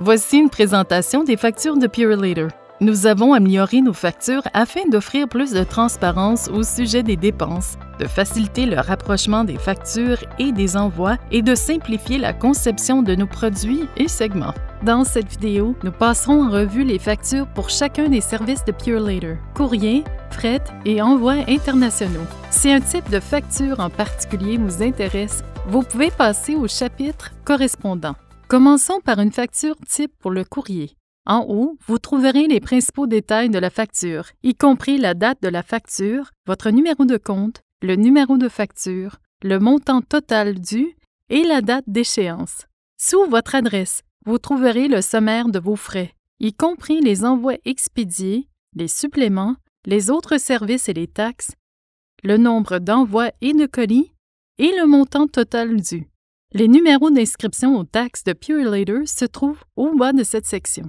Voici une présentation des factures de PureLater. Nous avons amélioré nos factures afin d'offrir plus de transparence au sujet des dépenses, de faciliter le rapprochement des factures et des envois et de simplifier la conception de nos produits et segments. Dans cette vidéo, nous passerons en revue les factures pour chacun des services de PureLater, courrier, fret et envois internationaux. Si un type de facture en particulier vous intéresse, vous pouvez passer au chapitre correspondant. Commençons par une facture type pour le courrier. En haut, vous trouverez les principaux détails de la facture, y compris la date de la facture, votre numéro de compte, le numéro de facture, le montant total dû et la date d'échéance. Sous votre adresse, vous trouverez le sommaire de vos frais, y compris les envois expédiés, les suppléments, les autres services et les taxes, le nombre d'envois et de colis et le montant total dû. Les numéros d'inscription aux taxes de Pure se trouvent au bas de cette section.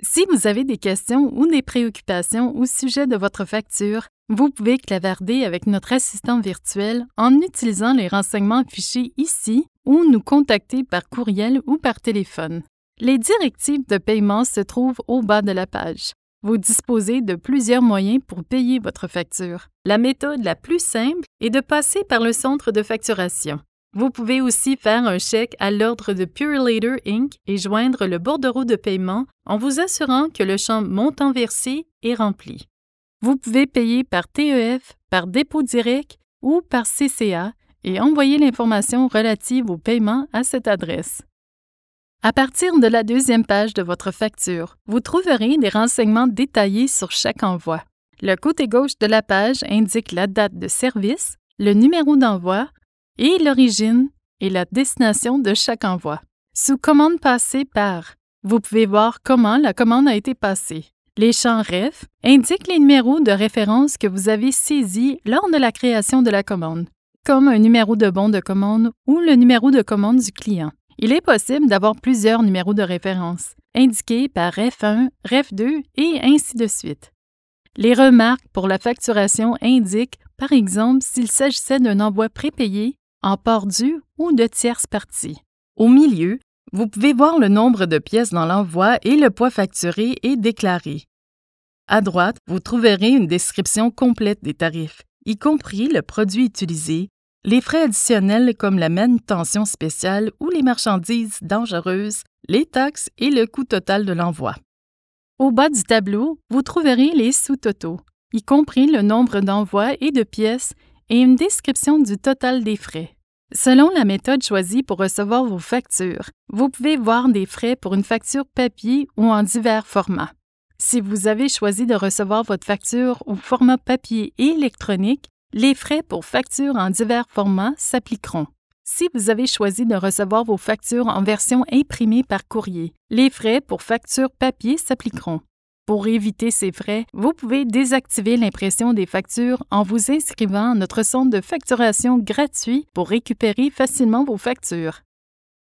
Si vous avez des questions ou des préoccupations au sujet de votre facture, vous pouvez clavarder avec notre assistant virtuel en utilisant les renseignements affichés ici ou nous contacter par courriel ou par téléphone. Les directives de paiement se trouvent au bas de la page. Vous disposez de plusieurs moyens pour payer votre facture. La méthode la plus simple est de passer par le centre de facturation. Vous pouvez aussi faire un chèque à l'ordre de Pure Inc. et joindre le bordereau de paiement en vous assurant que le champ montant versé est rempli. Vous pouvez payer par TEF, par dépôt direct ou par CCA et envoyer l'information relative au paiement à cette adresse. À partir de la deuxième page de votre facture, vous trouverez des renseignements détaillés sur chaque envoi. Le côté gauche de la page indique la date de service, le numéro d'envoi, et l'origine et la destination de chaque envoi. Sous commande passée par, vous pouvez voir comment la commande a été passée. Les champs REF indiquent les numéros de référence que vous avez saisis lors de la création de la commande, comme un numéro de bon de commande ou le numéro de commande du client. Il est possible d'avoir plusieurs numéros de référence, indiqués par REF1, REF2 et ainsi de suite. Les remarques pour la facturation indiquent, par exemple, s'il s'agissait d'un envoi prépayé en part du ou de tierces partie. Au milieu, vous pouvez voir le nombre de pièces dans l'envoi et le poids facturé et déclaré. À droite, vous trouverez une description complète des tarifs, y compris le produit utilisé, les frais additionnels comme la manutention spéciale ou les marchandises dangereuses, les taxes et le coût total de l'envoi. Au bas du tableau, vous trouverez les sous-totaux, y compris le nombre d'envois et de pièces et une description du total des frais. Selon la méthode choisie pour recevoir vos factures, vous pouvez voir des frais pour une facture papier ou en divers formats. Si vous avez choisi de recevoir votre facture au format papier et électronique, les frais pour facture en divers formats s'appliqueront. Si vous avez choisi de recevoir vos factures en version imprimée par courrier, les frais pour facture papier s'appliqueront. Pour éviter ces frais, vous pouvez désactiver l'impression des factures en vous inscrivant à notre centre de facturation gratuit pour récupérer facilement vos factures.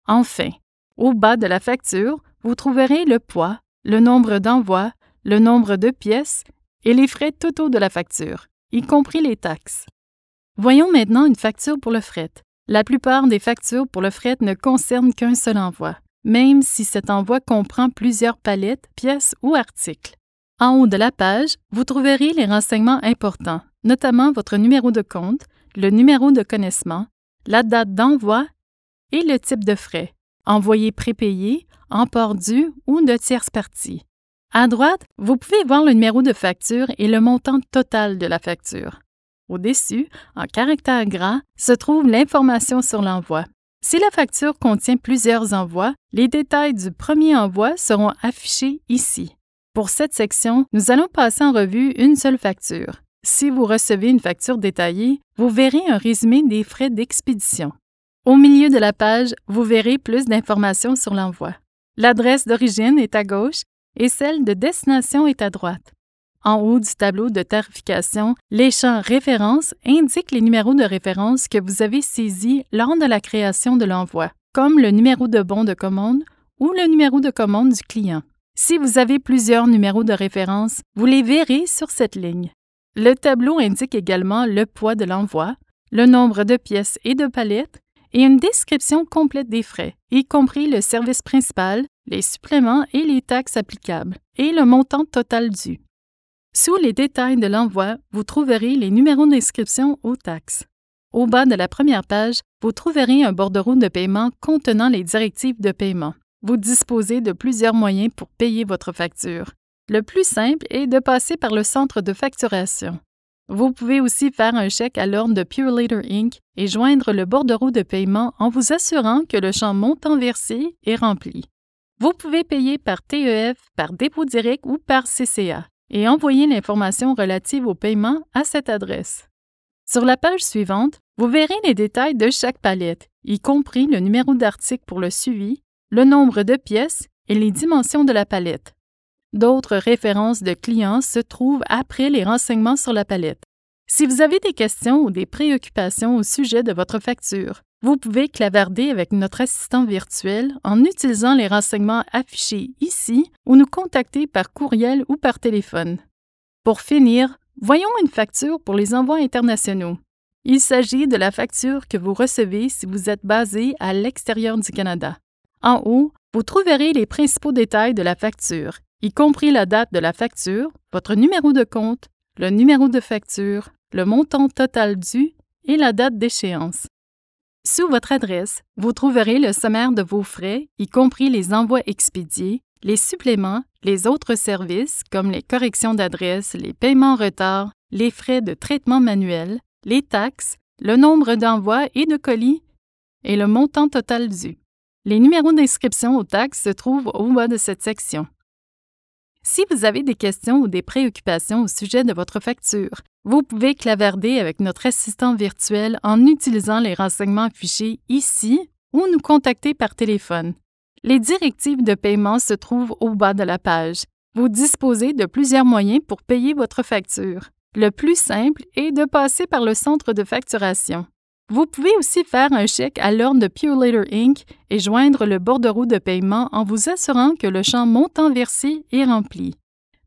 Enfin, au bas de la facture, vous trouverez le poids, le nombre d'envois, le nombre de pièces et les frais totaux de la facture, y compris les taxes. Voyons maintenant une facture pour le fret. La plupart des factures pour le fret ne concernent qu'un seul envoi même si cet envoi comprend plusieurs palettes, pièces ou articles. En haut de la page, vous trouverez les renseignements importants, notamment votre numéro de compte, le numéro de connaissement, la date d'envoi et le type de frais, envoyé prépayé, emport dû ou de tierce partie. À droite, vous pouvez voir le numéro de facture et le montant total de la facture. Au-dessus, en caractère gras, se trouve l'information sur l'envoi. Si la facture contient plusieurs envois, les détails du premier envoi seront affichés ici. Pour cette section, nous allons passer en revue une seule facture. Si vous recevez une facture détaillée, vous verrez un résumé des frais d'expédition. Au milieu de la page, vous verrez plus d'informations sur l'envoi. L'adresse d'origine est à gauche et celle de destination est à droite. En haut du tableau de tarification, les champs Référence indiquent les numéros de référence que vous avez saisis lors de la création de l'envoi, comme le numéro de bon de commande ou le numéro de commande du client. Si vous avez plusieurs numéros de référence, vous les verrez sur cette ligne. Le tableau indique également le poids de l'envoi, le nombre de pièces et de palettes, et une description complète des frais, y compris le service principal, les suppléments et les taxes applicables, et le montant total dû. Sous les détails de l'envoi, vous trouverez les numéros d'inscription aux taxes. Au bas de la première page, vous trouverez un bordereau de paiement contenant les directives de paiement. Vous disposez de plusieurs moyens pour payer votre facture. Le plus simple est de passer par le centre de facturation. Vous pouvez aussi faire un chèque à l'ordre de Pure Inc. et joindre le bordereau de paiement en vous assurant que le champ montant versé est rempli. Vous pouvez payer par TEF, par dépôt direct ou par CCA et envoyer l'information relative au paiement à cette adresse. Sur la page suivante, vous verrez les détails de chaque palette, y compris le numéro d'article pour le suivi, le nombre de pièces et les dimensions de la palette. D'autres références de clients se trouvent après les renseignements sur la palette. Si vous avez des questions ou des préoccupations au sujet de votre facture, vous pouvez clavarder avec notre assistant virtuel en utilisant les renseignements affichés ici ou nous contacter par courriel ou par téléphone. Pour finir, voyons une facture pour les envois internationaux. Il s'agit de la facture que vous recevez si vous êtes basé à l'extérieur du Canada. En haut, vous trouverez les principaux détails de la facture, y compris la date de la facture, votre numéro de compte, le numéro de facture, le montant total dû et la date d'échéance. Sous votre adresse, vous trouverez le sommaire de vos frais, y compris les envois expédiés, les suppléments, les autres services comme les corrections d'adresse, les paiements en retard, les frais de traitement manuel, les taxes, le nombre d'envois et de colis et le montant total dû. Les numéros d'inscription aux taxes se trouvent au bas de cette section. Si vous avez des questions ou des préoccupations au sujet de votre facture, vous pouvez clavarder avec notre assistant virtuel en utilisant les renseignements affichés ici ou nous contacter par téléphone. Les directives de paiement se trouvent au bas de la page. Vous disposez de plusieurs moyens pour payer votre facture. Le plus simple est de passer par le centre de facturation. Vous pouvez aussi faire un chèque à l'ordre de Pure Inc. et joindre le bordereau de paiement en vous assurant que le champ montant versé est rempli.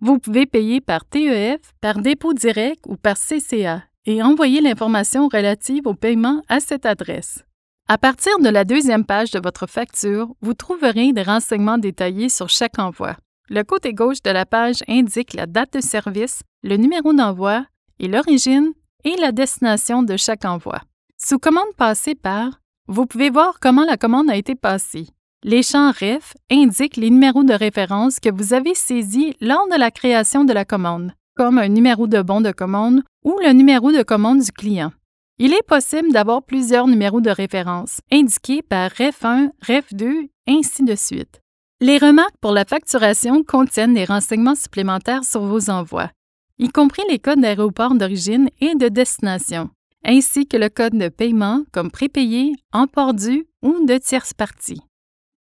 Vous pouvez payer par TEF, par dépôt direct ou par CCA et envoyer l'information relative au paiement à cette adresse. À partir de la deuxième page de votre facture, vous trouverez des renseignements détaillés sur chaque envoi. Le côté gauche de la page indique la date de service, le numéro d'envoi et l'origine et la destination de chaque envoi. Sous commande passée par, vous pouvez voir comment la commande a été passée, les champs REF indiquent les numéros de référence que vous avez saisis lors de la création de la commande, comme un numéro de bon de commande ou le numéro de commande du client. Il est possible d'avoir plusieurs numéros de référence, indiqués par REF 1, REF 2, ainsi de suite. Les remarques pour la facturation contiennent des renseignements supplémentaires sur vos envois, y compris les codes d'aéroport d'origine et de destination, ainsi que le code de paiement comme prépayé, emport ou de tierce partie.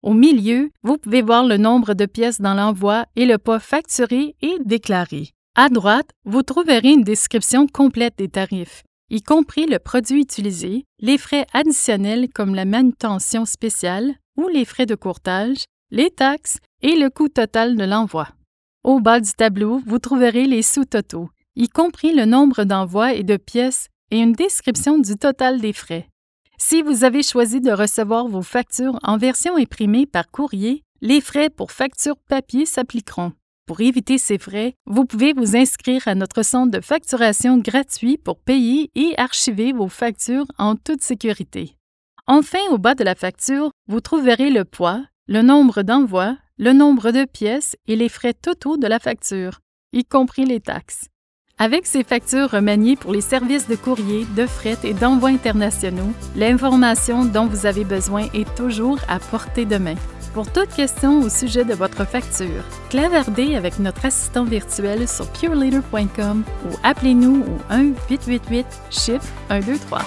Au milieu, vous pouvez voir le nombre de pièces dans l'envoi et le poids facturé et déclaré. À droite, vous trouverez une description complète des tarifs, y compris le produit utilisé, les frais additionnels comme la manutention spéciale ou les frais de courtage, les taxes et le coût total de l'envoi. Au bas du tableau, vous trouverez les sous-totaux, y compris le nombre d'envois et de pièces et une description du total des frais. Si vous avez choisi de recevoir vos factures en version imprimée par courrier, les frais pour facture papier s'appliqueront. Pour éviter ces frais, vous pouvez vous inscrire à notre centre de facturation gratuit pour payer et archiver vos factures en toute sécurité. Enfin, au bas de la facture, vous trouverez le poids, le nombre d'envois, le nombre de pièces et les frais totaux de la facture, y compris les taxes. Avec ces factures remaniées pour les services de courrier, de fret et d'envoi internationaux, l'information dont vous avez besoin est toujours à portée de main. Pour toute question au sujet de votre facture, clavardez avec notre assistant virtuel sur pureleader.com ou appelez-nous au 1 888 chip 123